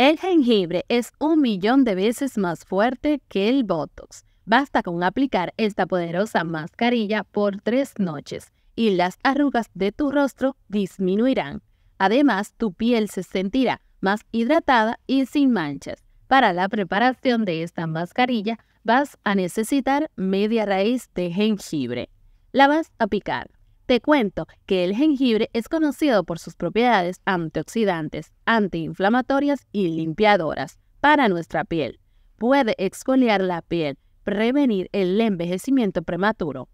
El jengibre es un millón de veces más fuerte que el Botox. Basta con aplicar esta poderosa mascarilla por tres noches y las arrugas de tu rostro disminuirán. Además, tu piel se sentirá más hidratada y sin manchas. Para la preparación de esta mascarilla vas a necesitar media raíz de jengibre. La vas a picar. Te cuento que el jengibre es conocido por sus propiedades antioxidantes, antiinflamatorias y limpiadoras para nuestra piel. Puede exfoliar la piel, prevenir el envejecimiento prematuro,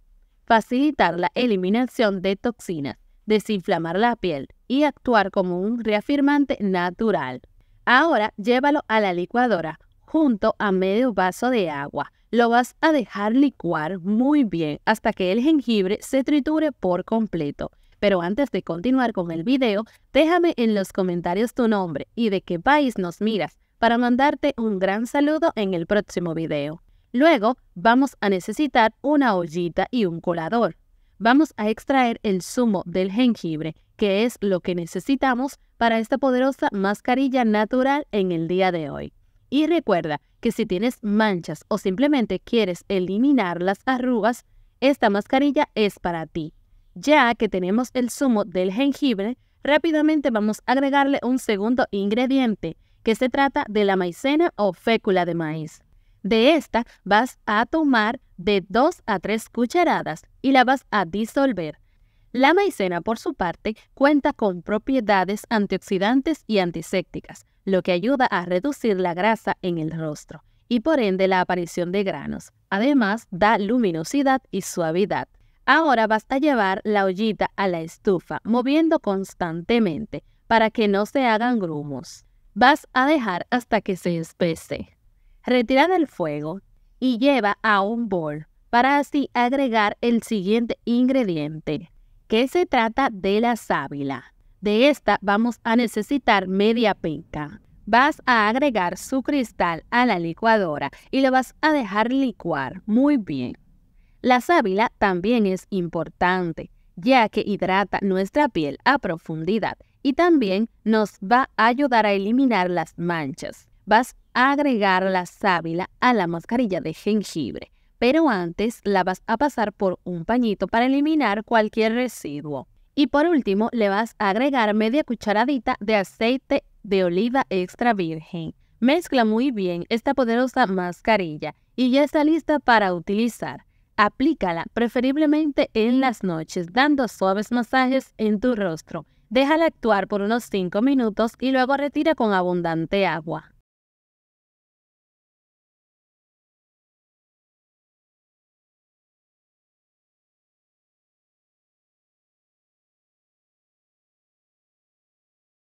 facilitar la eliminación de toxinas, desinflamar la piel y actuar como un reafirmante natural. Ahora llévalo a la licuadora junto a medio vaso de agua. Lo vas a dejar licuar muy bien hasta que el jengibre se triture por completo. Pero antes de continuar con el video, déjame en los comentarios tu nombre y de qué país nos miras para mandarte un gran saludo en el próximo video. Luego vamos a necesitar una ollita y un colador. Vamos a extraer el zumo del jengibre, que es lo que necesitamos para esta poderosa mascarilla natural en el día de hoy. Y recuerda que si tienes manchas o simplemente quieres eliminar las arrugas, esta mascarilla es para ti. Ya que tenemos el zumo del jengibre, rápidamente vamos a agregarle un segundo ingrediente, que se trata de la maicena o fécula de maíz. De esta vas a tomar de 2 a 3 cucharadas y la vas a disolver. La maicena, por su parte, cuenta con propiedades antioxidantes y antisépticas, lo que ayuda a reducir la grasa en el rostro y por ende la aparición de granos. Además, da luminosidad y suavidad. Ahora basta llevar la ollita a la estufa, moviendo constantemente para que no se hagan grumos. Vas a dejar hasta que se espese. Retira del fuego y lleva a un bol para así agregar el siguiente ingrediente, que se trata de la sábila. De esta vamos a necesitar media pinta. Vas a agregar su cristal a la licuadora y lo vas a dejar licuar muy bien. La sábila también es importante, ya que hidrata nuestra piel a profundidad y también nos va a ayudar a eliminar las manchas. Vas a agregar la sábila a la mascarilla de jengibre pero antes la vas a pasar por un pañito para eliminar cualquier residuo. Y por último, le vas a agregar media cucharadita de aceite de oliva extra virgen. Mezcla muy bien esta poderosa mascarilla y ya está lista para utilizar. Aplícala preferiblemente en las noches, dando suaves masajes en tu rostro. Déjala actuar por unos 5 minutos y luego retira con abundante agua.